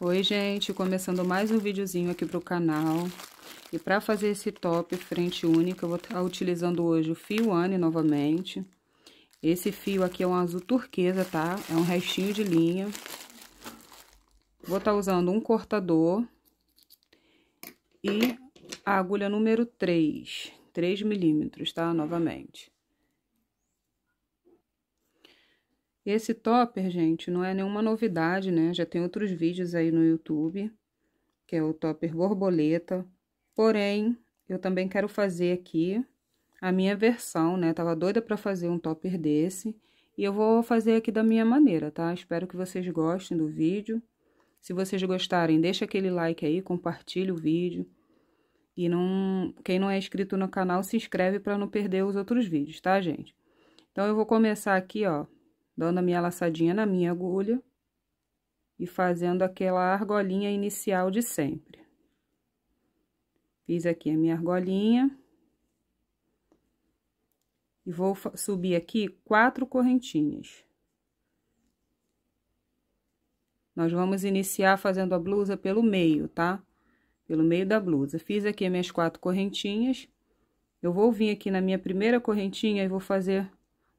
Oi, gente, começando mais um videozinho aqui pro canal. E para fazer esse top frente única, eu vou estar tá utilizando hoje o fio Anne novamente. Esse fio aqui é um azul turquesa, tá? É um restinho de linha. Vou estar tá usando um cortador e a agulha número 3, 3 milímetros, tá? Novamente. Esse topper, gente, não é nenhuma novidade, né? Já tem outros vídeos aí no YouTube, que é o topper borboleta. Porém, eu também quero fazer aqui a minha versão, né? tava doida para fazer um topper desse. E eu vou fazer aqui da minha maneira, tá? Espero que vocês gostem do vídeo. Se vocês gostarem, deixa aquele like aí, compartilha o vídeo. E não, quem não é inscrito no canal, se inscreve para não perder os outros vídeos, tá, gente? Então, eu vou começar aqui, ó, dando a minha laçadinha na minha agulha e fazendo aquela argolinha inicial de sempre. Fiz aqui a minha argolinha. E vou subir aqui quatro correntinhas. Nós vamos iniciar fazendo a blusa pelo meio, tá? Pelo meio da blusa. Fiz aqui minhas quatro correntinhas. Eu vou vir aqui na minha primeira correntinha e vou fazer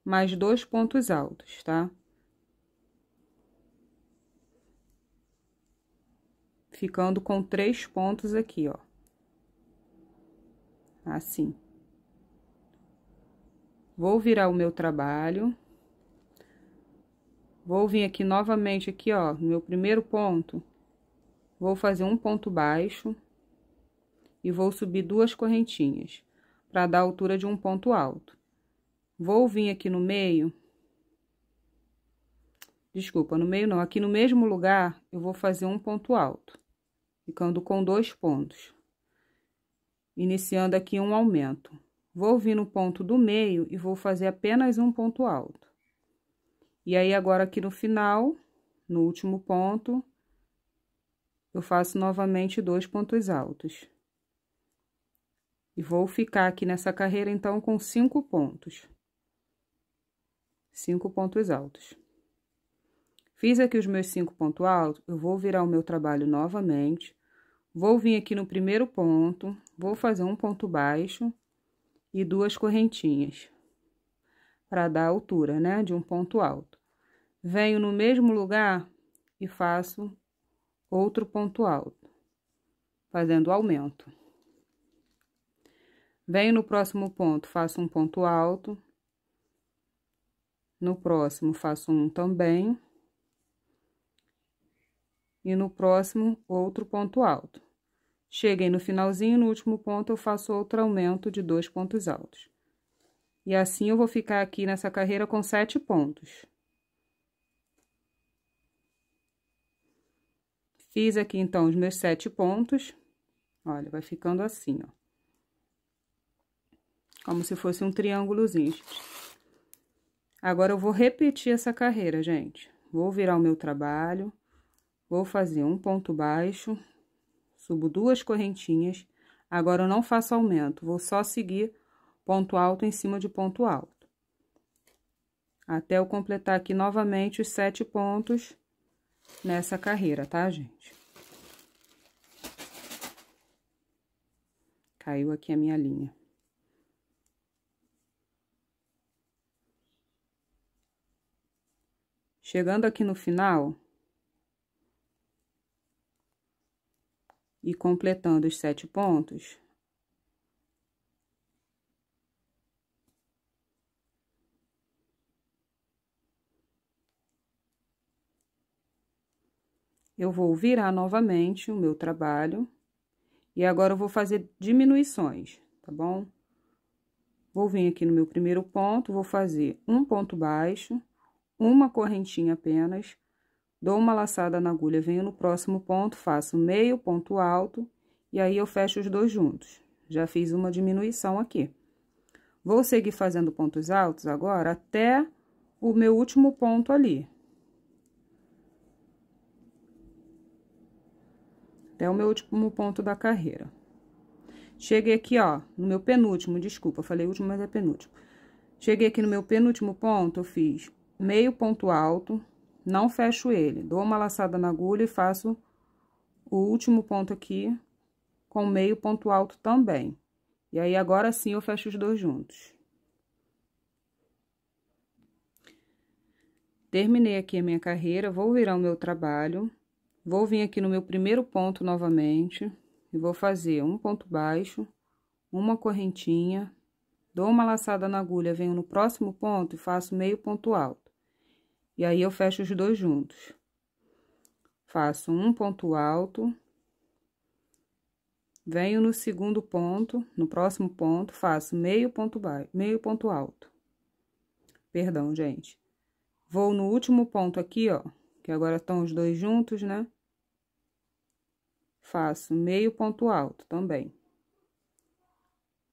mais dois pontos altos, tá? Ficando com três pontos aqui, ó. Assim. Vou virar o meu trabalho. Vou vir aqui novamente aqui, ó, no meu primeiro ponto. Vou fazer um ponto baixo. E vou subir duas correntinhas, para dar a altura de um ponto alto. Vou vir aqui no meio. Desculpa, no meio não. Aqui no mesmo lugar, eu vou fazer um ponto alto. Ficando com dois pontos. Iniciando aqui um aumento. Vou vir no ponto do meio e vou fazer apenas um ponto alto. E aí, agora aqui no final, no último ponto, eu faço novamente dois pontos altos. E vou ficar aqui nessa carreira, então, com cinco pontos cinco pontos altos. Fiz aqui os meus cinco pontos altos, eu vou virar o meu trabalho novamente, vou vir aqui no primeiro ponto, vou fazer um ponto baixo e duas correntinhas, para dar a altura, né, de um ponto alto. Venho no mesmo lugar e faço outro ponto alto, fazendo aumento. Venho no próximo ponto, faço um ponto alto, no próximo, faço um também. E no próximo, outro ponto alto. Cheguei no finalzinho, no último ponto, eu faço outro aumento de dois pontos altos. E assim, eu vou ficar aqui nessa carreira com sete pontos. Fiz aqui, então, os meus sete pontos. Olha, vai ficando assim, ó. Como se fosse um triângulozinho, Agora eu vou repetir essa carreira, gente. Vou virar o meu trabalho, vou fazer um ponto baixo, subo duas correntinhas. Agora eu não faço aumento, vou só seguir ponto alto em cima de ponto alto. Até eu completar aqui novamente os sete pontos nessa carreira, tá, gente? Caiu aqui a minha linha. Chegando aqui no final, e completando os sete pontos, eu vou virar novamente o meu trabalho e agora eu vou fazer diminuições, tá bom? Vou vir aqui no meu primeiro ponto, vou fazer um ponto baixo, uma correntinha apenas, dou uma laçada na agulha, venho no próximo ponto, faço meio ponto alto e aí eu fecho os dois juntos. Já fiz uma diminuição aqui. Vou seguir fazendo pontos altos agora até o meu último ponto ali. Até o meu último ponto da carreira. Cheguei aqui, ó, no meu penúltimo, desculpa, falei último, mas é penúltimo. Cheguei aqui no meu penúltimo ponto, eu fiz meio ponto alto, não fecho ele. Dou uma laçada na agulha e faço o último ponto aqui com meio ponto alto também. E aí, agora sim, eu fecho os dois juntos. Terminei aqui a minha carreira, vou virar o meu trabalho. Vou vir aqui no meu primeiro ponto novamente e vou fazer um ponto baixo, uma correntinha, dou uma laçada na agulha, venho no próximo ponto e faço meio ponto alto. E aí, eu fecho os dois juntos. Faço um ponto alto. Venho no segundo ponto, no próximo ponto, faço meio ponto baixo, meio ponto alto. Perdão, gente. Vou no último ponto aqui, ó, que agora estão os dois juntos, né? Faço meio ponto alto também.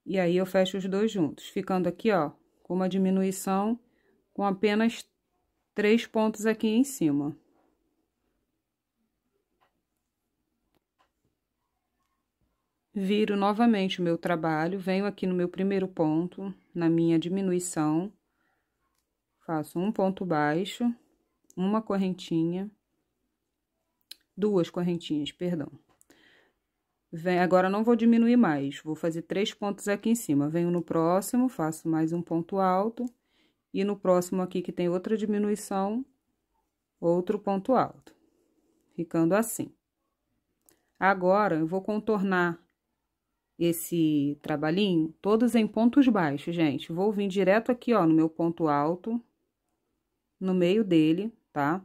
E aí, eu fecho os dois juntos, ficando aqui, ó, com uma diminuição com apenas três pontos aqui em cima. Viro novamente o meu trabalho, venho aqui no meu primeiro ponto, na minha diminuição, faço um ponto baixo, uma correntinha, duas correntinhas, perdão. Vem, agora não vou diminuir mais, vou fazer três pontos aqui em cima. Venho no próximo, faço mais um ponto alto e no próximo aqui, que tem outra diminuição, outro ponto alto. Ficando assim. Agora, eu vou contornar esse trabalhinho, todos em pontos baixos, gente. Vou vir direto aqui, ó, no meu ponto alto, no meio dele, tá?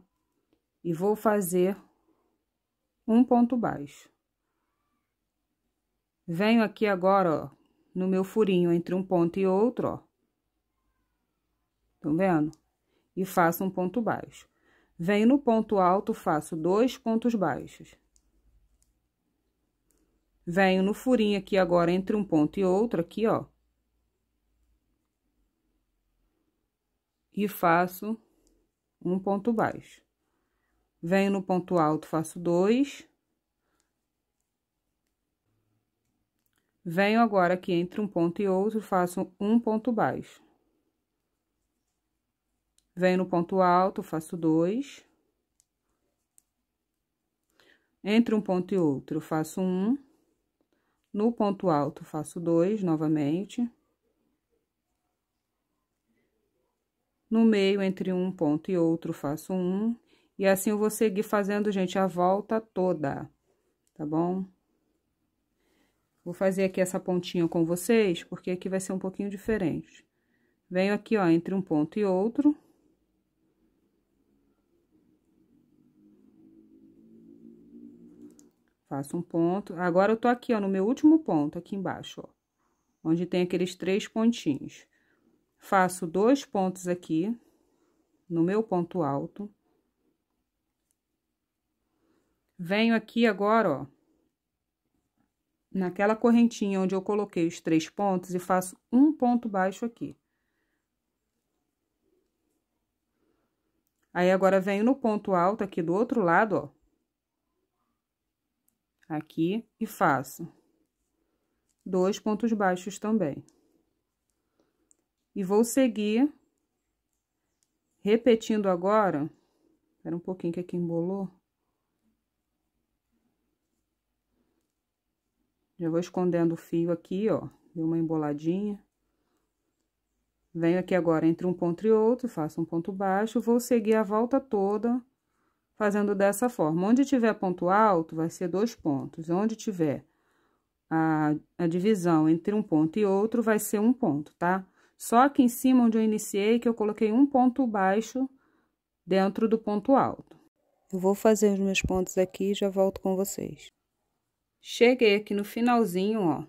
E vou fazer um ponto baixo. Venho aqui agora, ó, no meu furinho entre um ponto e outro, ó. Estão tá vendo? E faço um ponto baixo. Venho no ponto alto, faço dois pontos baixos. Venho no furinho aqui agora, entre um ponto e outro, aqui, ó. E faço um ponto baixo. Venho no ponto alto, faço dois. Venho agora aqui entre um ponto e outro, faço um ponto baixo. Venho no ponto alto, faço dois. Entre um ponto e outro, faço um. No ponto alto, faço dois novamente. No meio, entre um ponto e outro, faço um. E assim eu vou seguir fazendo, gente, a volta toda, tá bom? Vou fazer aqui essa pontinha com vocês, porque aqui vai ser um pouquinho diferente. Venho aqui, ó, entre um ponto e outro. Faço um ponto. Agora, eu tô aqui, ó, no meu último ponto, aqui embaixo, ó. Onde tem aqueles três pontinhos. Faço dois pontos aqui, no meu ponto alto. Venho aqui agora, ó. Naquela correntinha onde eu coloquei os três pontos e faço um ponto baixo aqui. Aí, agora, venho no ponto alto aqui do outro lado, ó aqui e faço dois pontos baixos também. E vou seguir repetindo agora, espera um pouquinho que aqui embolou. Já vou escondendo o fio aqui, ó, deu uma emboladinha. Venho aqui agora entre um ponto e outro, faço um ponto baixo, vou seguir a volta toda fazendo dessa forma. Onde tiver ponto alto, vai ser dois pontos. Onde tiver a, a divisão entre um ponto e outro, vai ser um ponto, tá? Só aqui em cima, onde eu iniciei, que eu coloquei um ponto baixo dentro do ponto alto. Eu vou fazer os meus pontos aqui e já volto com vocês. Cheguei aqui no finalzinho, ó,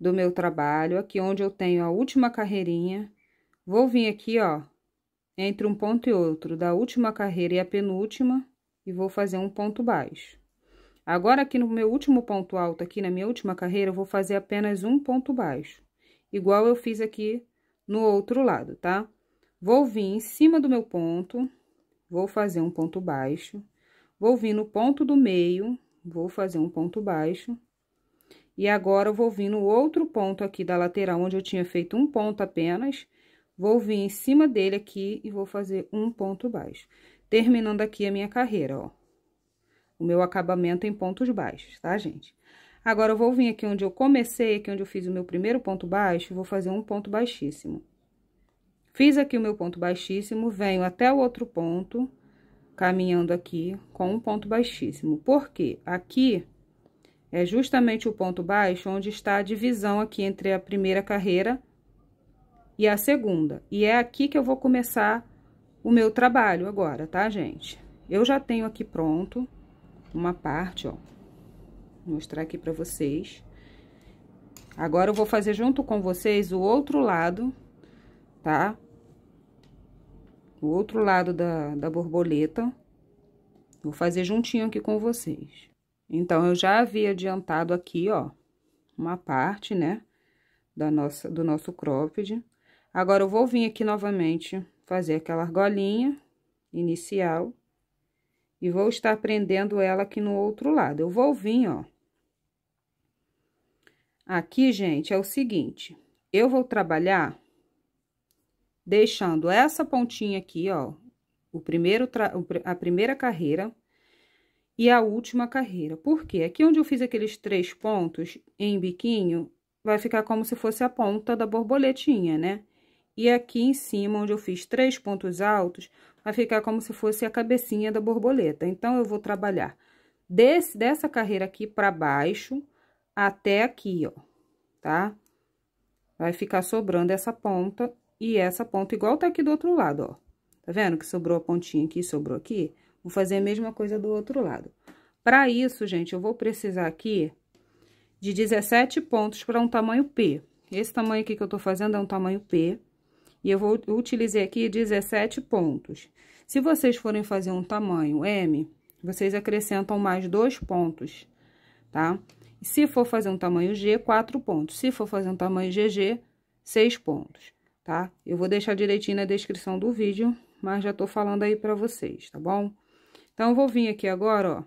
do meu trabalho, aqui onde eu tenho a última carreirinha. Vou vir aqui, ó, entre um ponto e outro da última carreira e a penúltima, e vou fazer um ponto baixo. Agora, aqui no meu último ponto alto, aqui na minha última carreira, eu vou fazer apenas um ponto baixo, igual eu fiz aqui no outro lado, tá? Vou vir em cima do meu ponto, vou fazer um ponto baixo, vou vir no ponto do meio, vou fazer um ponto baixo, e agora eu vou vir no outro ponto aqui da lateral, onde eu tinha feito um ponto apenas, Vou vir em cima dele aqui e vou fazer um ponto baixo. Terminando aqui a minha carreira, ó. O meu acabamento em pontos baixos, tá, gente? Agora, eu vou vir aqui onde eu comecei, aqui onde eu fiz o meu primeiro ponto baixo, vou fazer um ponto baixíssimo. Fiz aqui o meu ponto baixíssimo, venho até o outro ponto, caminhando aqui com um ponto baixíssimo. Porque Aqui é justamente o ponto baixo onde está a divisão aqui entre a primeira carreira e é a segunda. E é aqui que eu vou começar o meu trabalho agora, tá, gente? Eu já tenho aqui pronto uma parte, ó. Vou mostrar aqui pra vocês. Agora, eu vou fazer junto com vocês o outro lado, tá? O outro lado da, da borboleta. Vou fazer juntinho aqui com vocês. Então, eu já havia adiantado aqui, ó, uma parte, né, da nossa, do nosso cropped. Agora, eu vou vir aqui novamente fazer aquela argolinha inicial. E vou estar prendendo ela aqui no outro lado. Eu vou vir, ó. Aqui, gente, é o seguinte. Eu vou trabalhar deixando essa pontinha aqui, ó. O primeiro a primeira carreira e a última carreira. Por quê? Aqui onde eu fiz aqueles três pontos em biquinho, vai ficar como se fosse a ponta da borboletinha, né? E aqui em cima, onde eu fiz três pontos altos, vai ficar como se fosse a cabecinha da borboleta. Então, eu vou trabalhar desse, dessa carreira aqui para baixo até aqui, ó, tá? Vai ficar sobrando essa ponta e essa ponta, igual tá aqui do outro lado, ó. Tá vendo que sobrou a pontinha aqui, sobrou aqui? Vou fazer a mesma coisa do outro lado. Para isso, gente, eu vou precisar aqui de 17 pontos para um tamanho P. Esse tamanho aqui que eu tô fazendo é um tamanho P. E eu vou, utilizar aqui 17 pontos. Se vocês forem fazer um tamanho M, vocês acrescentam mais dois pontos, tá? Se for fazer um tamanho G, quatro pontos. Se for fazer um tamanho GG, seis pontos, tá? Eu vou deixar direitinho na descrição do vídeo, mas já tô falando aí pra vocês, tá bom? Então, eu vou vir aqui agora, ó.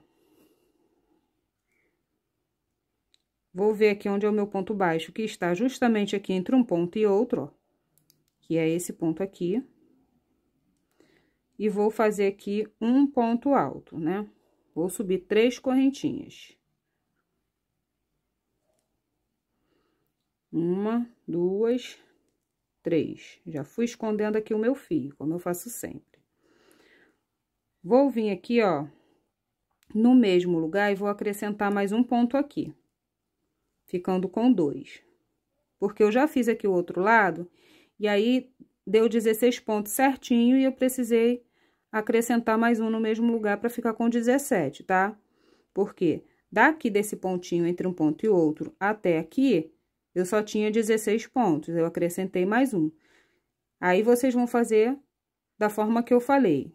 Vou ver aqui onde é o meu ponto baixo, que está justamente aqui entre um ponto e outro, ó que é esse ponto aqui. E vou fazer aqui um ponto alto, né? Vou subir três correntinhas. Uma, duas, três. Já fui escondendo aqui o meu fio, como eu faço sempre. Vou vir aqui, ó, no mesmo lugar e vou acrescentar mais um ponto aqui. Ficando com dois. Porque eu já fiz aqui o outro lado e aí, deu 16 pontos certinho e eu precisei acrescentar mais um no mesmo lugar para ficar com 17, tá? Porque daqui desse pontinho entre um ponto e outro até aqui, eu só tinha 16 pontos, eu acrescentei mais um. Aí, vocês vão fazer da forma que eu falei.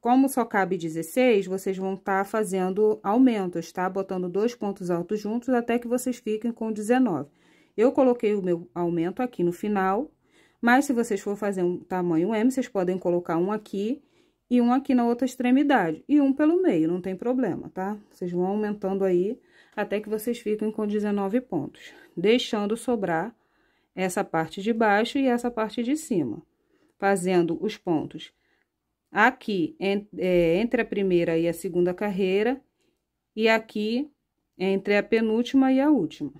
Como só cabe 16, vocês vão estar tá fazendo aumentos, tá? Botando dois pontos altos juntos até que vocês fiquem com 19. Eu coloquei o meu aumento aqui no final, mas, se vocês for fazer um tamanho M, vocês podem colocar um aqui e um aqui na outra extremidade. E um pelo meio, não tem problema, tá? Vocês vão aumentando aí até que vocês fiquem com 19 pontos. Deixando sobrar essa parte de baixo e essa parte de cima. Fazendo os pontos aqui é, entre a primeira e a segunda carreira e aqui entre a penúltima e a última.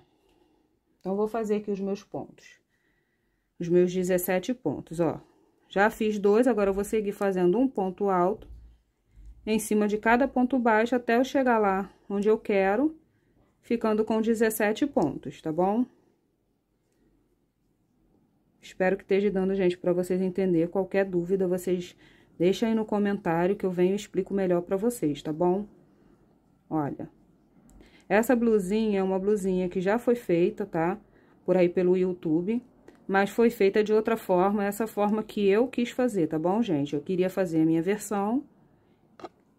Então, vou fazer aqui os meus pontos os meus 17 pontos, ó. Já fiz dois, agora eu vou seguir fazendo um ponto alto em cima de cada ponto baixo até eu chegar lá onde eu quero, ficando com 17 pontos, tá bom? Espero que esteja dando, gente, para vocês entender. Qualquer dúvida, vocês deixem aí no comentário que eu venho e explico melhor para vocês, tá bom? Olha, essa blusinha é uma blusinha que já foi feita, tá? Por aí pelo YouTube mas foi feita de outra forma, essa forma que eu quis fazer, tá bom, gente? Eu queria fazer a minha versão,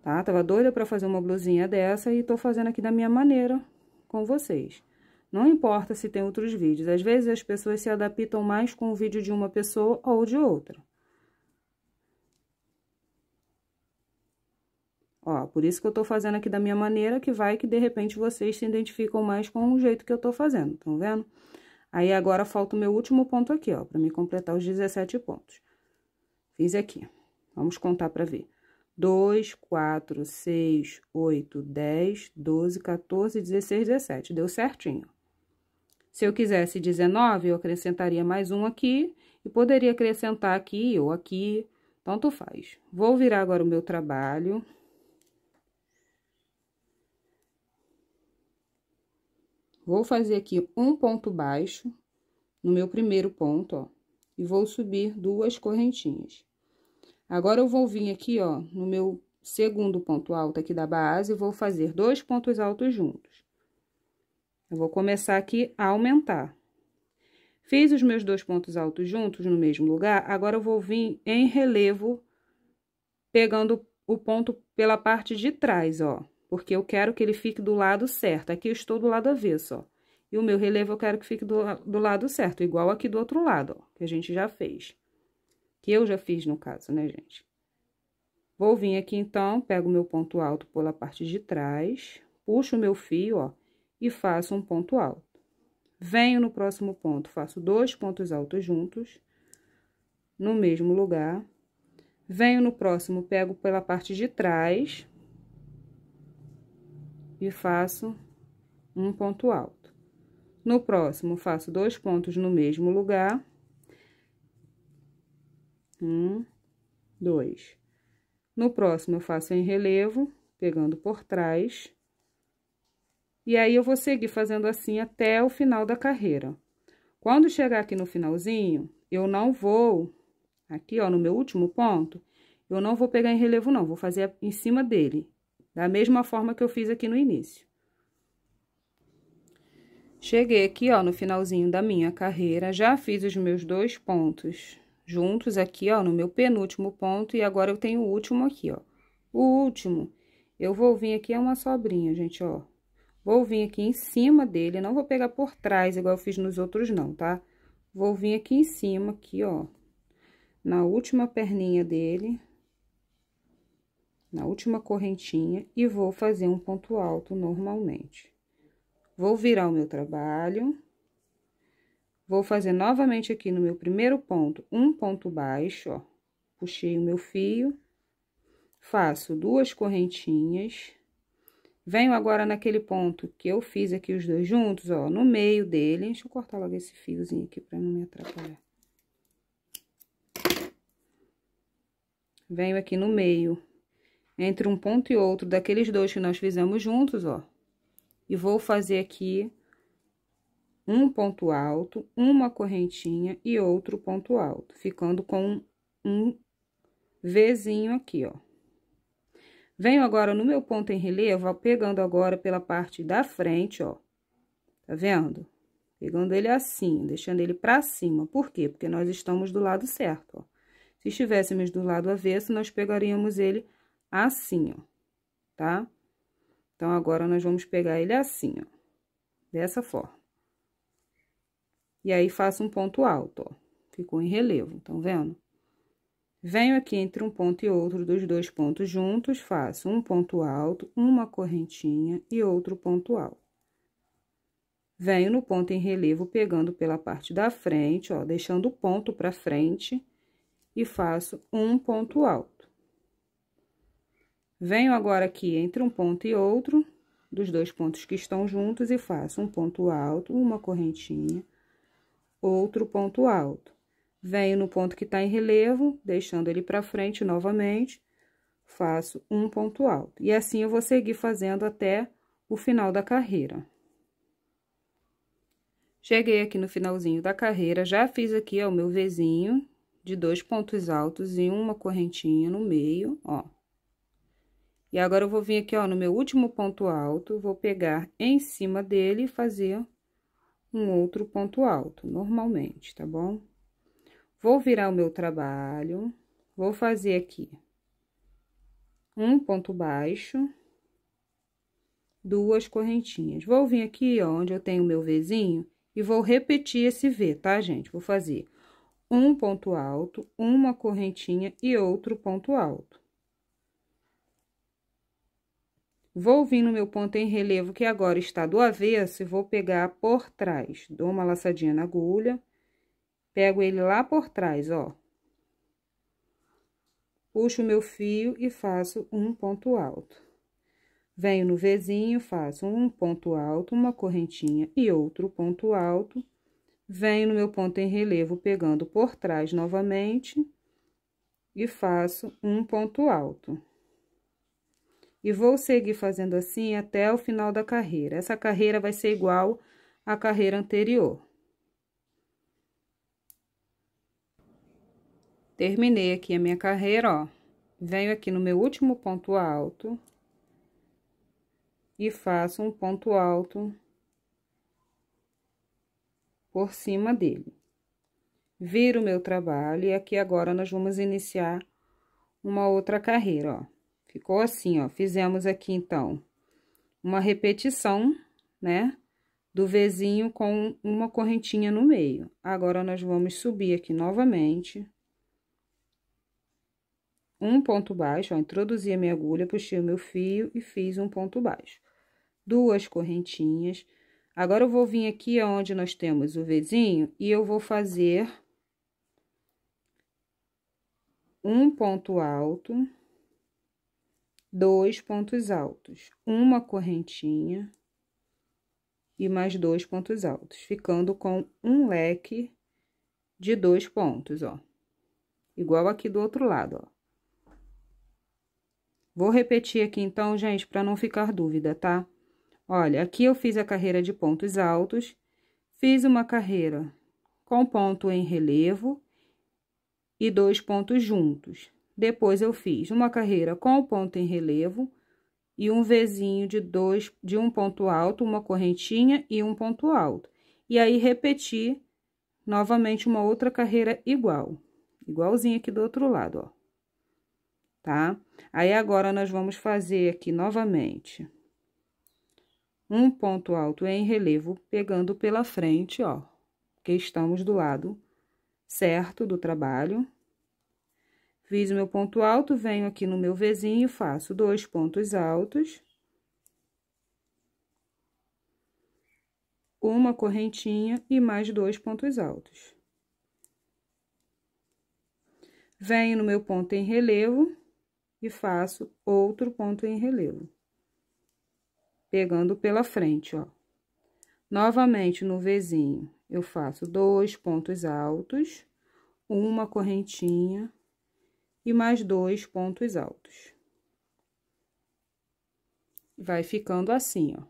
tá? Tava doida pra fazer uma blusinha dessa e tô fazendo aqui da minha maneira com vocês. Não importa se tem outros vídeos, às vezes as pessoas se adaptam mais com o vídeo de uma pessoa ou de outra. Ó, por isso que eu tô fazendo aqui da minha maneira, que vai que de repente vocês se identificam mais com o jeito que eu tô fazendo, Estão vendo? Aí, agora, falta o meu último ponto aqui, ó, pra me completar os 17 pontos. Fiz aqui. Vamos contar pra ver. 2, 4, 6, 8, 10, 12, 14, 16, 17. Deu certinho. Se eu quisesse 19, eu acrescentaria mais um aqui e poderia acrescentar aqui ou aqui, tanto faz. Vou virar agora o meu trabalho. Vou fazer aqui um ponto baixo no meu primeiro ponto, ó, e vou subir duas correntinhas. Agora, eu vou vir aqui, ó, no meu segundo ponto alto aqui da base, vou fazer dois pontos altos juntos. Eu vou começar aqui a aumentar. Fiz os meus dois pontos altos juntos no mesmo lugar, agora eu vou vir em relevo, pegando o ponto pela parte de trás, ó porque eu quero que ele fique do lado certo. Aqui eu estou do lado avesso, ó. E o meu relevo eu quero que fique do, do lado certo, igual aqui do outro lado, ó, que a gente já fez. Que eu já fiz, no caso, né, gente? Vou vir aqui, então, pego o meu ponto alto pela parte de trás, puxo o meu fio, ó, e faço um ponto alto. Venho no próximo ponto, faço dois pontos altos juntos, no mesmo lugar. Venho no próximo, pego pela parte de trás, e faço um ponto alto. No próximo, faço dois pontos no mesmo lugar. Um, dois. No próximo, eu faço em relevo, pegando por trás. E aí, eu vou seguir fazendo assim até o final da carreira. Quando chegar aqui no finalzinho, eu não vou, aqui, ó, no meu último ponto, eu não vou pegar em relevo, não. Vou fazer em cima dele. Da mesma forma que eu fiz aqui no início. Cheguei aqui, ó, no finalzinho da minha carreira, já fiz os meus dois pontos juntos aqui, ó, no meu penúltimo ponto, e agora eu tenho o último aqui, ó. O último, eu vou vir aqui, é uma sobrinha, gente, ó. Vou vir aqui em cima dele, não vou pegar por trás, igual eu fiz nos outros não, tá? Vou vir aqui em cima, aqui, ó, na última perninha dele, na última correntinha e vou fazer um ponto alto normalmente. Vou virar o meu trabalho. Vou fazer novamente aqui no meu primeiro ponto, um ponto baixo, ó. Puxei o meu fio. Faço duas correntinhas. Venho agora naquele ponto que eu fiz aqui os dois juntos, ó, no meio dele. Deixa eu cortar logo esse fiozinho aqui pra não me atrapalhar. Venho aqui no meio entre um ponto e outro daqueles dois que nós fizemos juntos, ó. E vou fazer aqui um ponto alto, uma correntinha e outro ponto alto, ficando com um Vzinho aqui, ó. Venho agora no meu ponto em relevo, ó, pegando agora pela parte da frente, ó. Tá vendo? Pegando ele assim, deixando ele pra cima. Por quê? Porque nós estamos do lado certo, ó. Se estivéssemos do lado avesso, nós pegaríamos ele assim, ó, tá? Então, agora, nós vamos pegar ele assim, ó, dessa forma. E aí, faço um ponto alto, ó, ficou em relevo, estão vendo? Venho aqui entre um ponto e outro dos dois pontos juntos, faço um ponto alto, uma correntinha e outro ponto alto. Venho no ponto em relevo, pegando pela parte da frente, ó, deixando o ponto para frente, e faço um ponto alto. Venho agora aqui entre um ponto e outro, dos dois pontos que estão juntos, e faço um ponto alto, uma correntinha, outro ponto alto. Venho no ponto que está em relevo, deixando ele para frente novamente, faço um ponto alto. E assim eu vou seguir fazendo até o final da carreira. Cheguei aqui no finalzinho da carreira, já fiz aqui, ó, o meu vizinho de dois pontos altos e uma correntinha no meio, ó. E agora, eu vou vir aqui, ó, no meu último ponto alto, vou pegar em cima dele e fazer um outro ponto alto, normalmente, tá bom? Vou virar o meu trabalho, vou fazer aqui um ponto baixo, duas correntinhas. Vou vir aqui, ó, onde eu tenho meu Vzinho, e vou repetir esse V, tá, gente? Vou fazer um ponto alto, uma correntinha e outro ponto alto. Vou vir no meu ponto em relevo, que agora está do avesso, e vou pegar por trás. Dou uma laçadinha na agulha, pego ele lá por trás, ó. Puxo o meu fio e faço um ponto alto. Venho no Vzinho, faço um ponto alto, uma correntinha e outro ponto alto. Venho no meu ponto em relevo, pegando por trás novamente, e faço um ponto alto e vou seguir fazendo assim até o final da carreira. Essa carreira vai ser igual à carreira anterior. Terminei aqui a minha carreira, ó. Venho aqui no meu último ponto alto e faço um ponto alto por cima dele. Viro o meu trabalho e aqui agora nós vamos iniciar uma outra carreira, ó. Ficou assim, ó. Fizemos aqui, então, uma repetição, né? Do Vzinho com uma correntinha no meio. Agora, nós vamos subir aqui novamente. Um ponto baixo, ó. Introduzi a minha agulha, puxei o meu fio e fiz um ponto baixo. Duas correntinhas. Agora, eu vou vir aqui onde nós temos o Vzinho e eu vou fazer um ponto alto dois pontos altos, uma correntinha e mais dois pontos altos, ficando com um leque de dois pontos, ó. Igual aqui do outro lado, ó. Vou repetir aqui então, gente, para não ficar dúvida, tá? Olha, aqui eu fiz a carreira de pontos altos, fiz uma carreira com ponto em relevo e dois pontos juntos. Depois, eu fiz uma carreira com ponto em relevo e um Vzinho de dois, de um ponto alto, uma correntinha e um ponto alto. E aí, repeti novamente uma outra carreira igual, igualzinha aqui do outro lado, ó. Tá? Aí, agora, nós vamos fazer aqui novamente um ponto alto em relevo, pegando pela frente, ó, que estamos do lado certo do trabalho. Fiz o meu ponto alto, venho aqui no meu vizinho, faço dois pontos altos. Uma correntinha e mais dois pontos altos. Venho no meu ponto em relevo e faço outro ponto em relevo. Pegando pela frente, ó. Novamente, no vizinho, eu faço dois pontos altos, uma correntinha e mais dois pontos altos. Vai ficando assim, ó.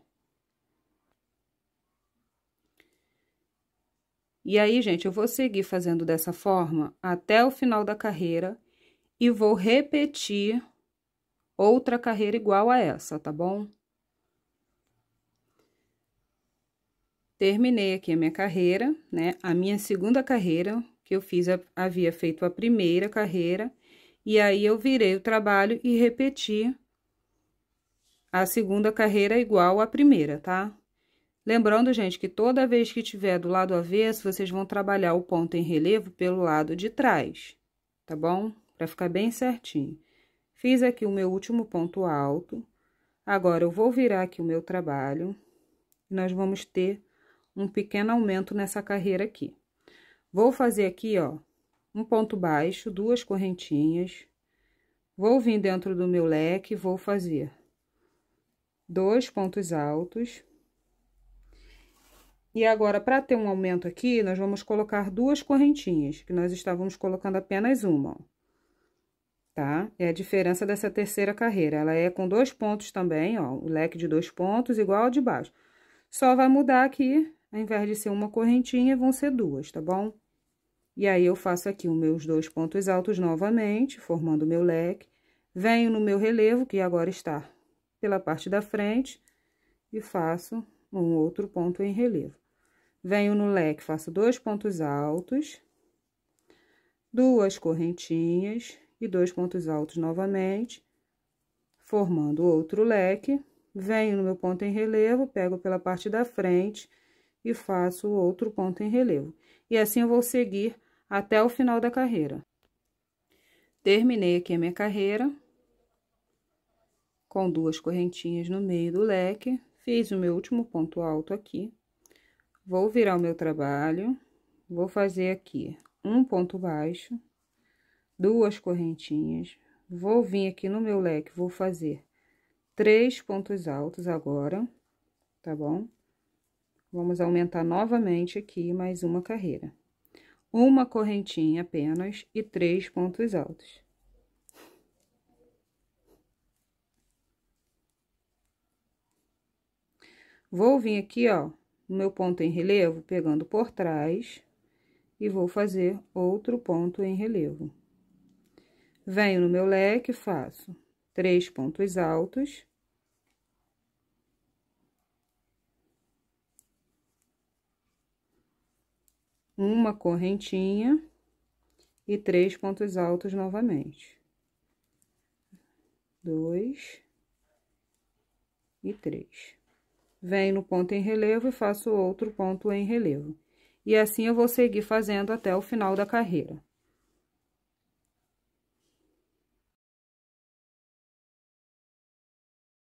E aí, gente, eu vou seguir fazendo dessa forma até o final da carreira e vou repetir outra carreira igual a essa, tá bom? Terminei aqui a minha carreira, né? A minha segunda carreira, que eu fiz, havia feito a primeira carreira e aí, eu virei o trabalho e repeti a segunda carreira igual à primeira, tá? Lembrando, gente, que toda vez que tiver do lado avesso, vocês vão trabalhar o ponto em relevo pelo lado de trás, tá bom? Pra ficar bem certinho. Fiz aqui o meu último ponto alto. Agora, eu vou virar aqui o meu trabalho. E nós vamos ter um pequeno aumento nessa carreira aqui. Vou fazer aqui, ó, um ponto baixo, duas correntinhas, vou vir dentro do meu leque, vou fazer dois pontos altos. E agora, para ter um aumento aqui, nós vamos colocar duas correntinhas, que nós estávamos colocando apenas uma, ó. tá? É a diferença dessa terceira carreira. Ela é com dois pontos também, ó, o leque de dois pontos, igual ao de baixo. Só vai mudar aqui, ao invés de ser uma correntinha, vão ser duas, tá bom? E aí, eu faço aqui os meus dois pontos altos novamente, formando o meu leque. Venho no meu relevo, que agora está pela parte da frente, e faço um outro ponto em relevo. Venho no leque, faço dois pontos altos, duas correntinhas e dois pontos altos novamente, formando outro leque. Venho no meu ponto em relevo, pego pela parte da frente e faço outro ponto em relevo. E assim eu vou seguir até o final da carreira. Terminei aqui a minha carreira, com duas correntinhas no meio do leque, fiz o meu último ponto alto aqui, vou virar o meu trabalho, vou fazer aqui um ponto baixo, duas correntinhas, vou vir aqui no meu leque, vou fazer três pontos altos agora, tá bom? Vamos aumentar novamente aqui mais uma carreira uma correntinha apenas e três pontos altos. Vou vir aqui, ó, no meu ponto em relevo, pegando por trás, e vou fazer outro ponto em relevo. Venho no meu leque, faço três pontos altos, uma correntinha e três pontos altos novamente. Dois e três. Venho no ponto em relevo e faço outro ponto em relevo. E assim eu vou seguir fazendo até o final da carreira.